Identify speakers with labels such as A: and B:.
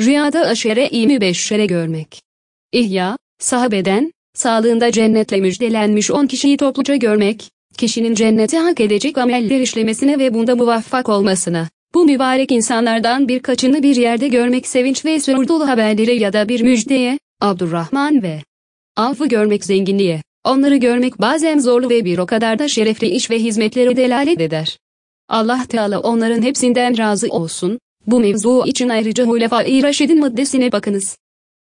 A: Rüyada aşere ilmi beşşere görmek. İhya, sahabeden, sağlığında cennetle müjdelenmiş on kişiyi topluca görmek, kişinin cenneti hak edecek ameller işlemesine ve bunda muvaffak olmasına, bu mübarek insanlardan birkaçını bir yerde görmek sevinç ve sürur dolu haberlere ya da bir müjdeye, Abdurrahman ve Avfı görmek zenginliğe, onları görmek bazen zorlu ve bir o kadar da şerefli iş ve hizmetleri delalet eder. Allah Teala onların hepsinden razı olsun, bu mevzu için ayrıca hulefa Hulefai
B: Raşid'in maddesine bakınız.